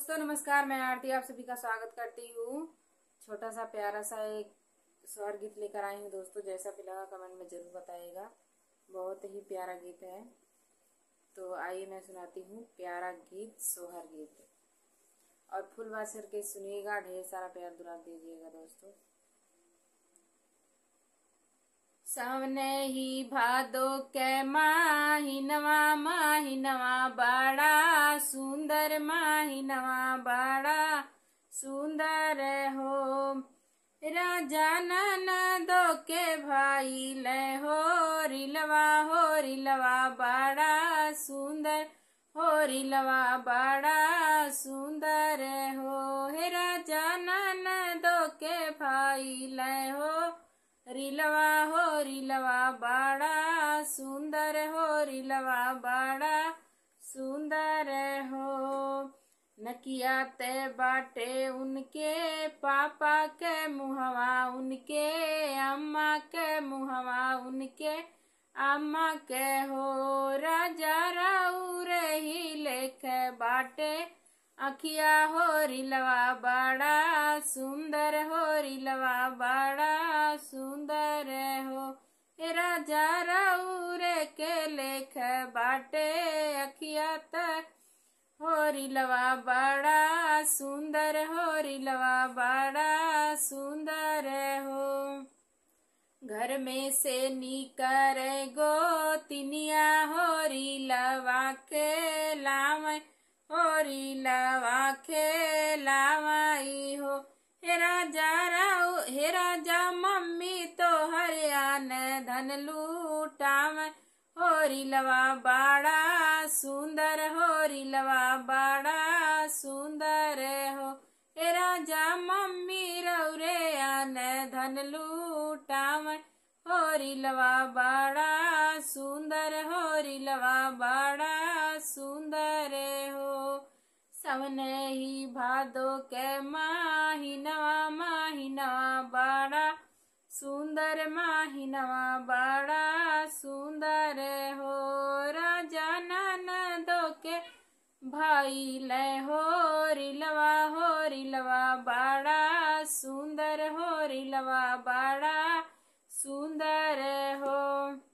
दोस्तों नमस्कार मैं आरती आप सभी का स्वागत करती हूँ छोटा सा प्यारा सा एक स्वर गीत लेकर आई हूँ दोस्तों जैसा भी लगा कमेंट में जरूर बताइएगा बहुत ही प्यारा गीत है तो आइए मैं सुनाती हूँ प्यारा गीत सोहर गीत और फुल बासर के सुनिएगा ढेर सारा प्यार दुरा दीजिएगा दोस्तों सवने ही भादो के माही नवा माही नवा बड़ा सुंदर माही नवा बड़ा सुंदर हो राजा दो के भाई ले हो रिलवा हो रिलवा बड़ा सुंदर हो रिलवा बड़ा सुंदर हो हे राजा दो के भाई ले हो रिलवा हो रिलवा बाड़ा सुंदर हो रिलवा बाड़ा सुंदर हो नकिया ते बाटे उनके पापा के मुहावा उनके अम्मा के मुहावा उनके अम्मा के हो राजा राऊ रही लेख बाटे अखिया हो रिलवा बाड़ा सुंदर हो रिलवा बाड़ा सुंदर हो राजा राउर के लेख बाटे अखिया तक होरिलवा बड़ा सुंदर होरिलवा बड़ा सुंदर हो घर में से निकर गो तिनिया री लवा के लावई होरी लवा के लावाई हो हे राजा राव हे राजा लूटा मैं होरी लवा बाड़ा सुंदर होरी लवा बाड़ा सुंदर हो ए राजा मम्मी रौरे आने धन लूटाम होरी लवा बाड़ा सुंदर होरी लवा बाड़ा सुंदर हो सवन ही भादो के माही नवा माही नवा बाड़ा सुंदर माही बड़ा सुंदर हो राजा दो के भाई ले हो रिलवा हो रिलवा बड़ा सुंदर हो रिलवा बड़ा सुंदर हो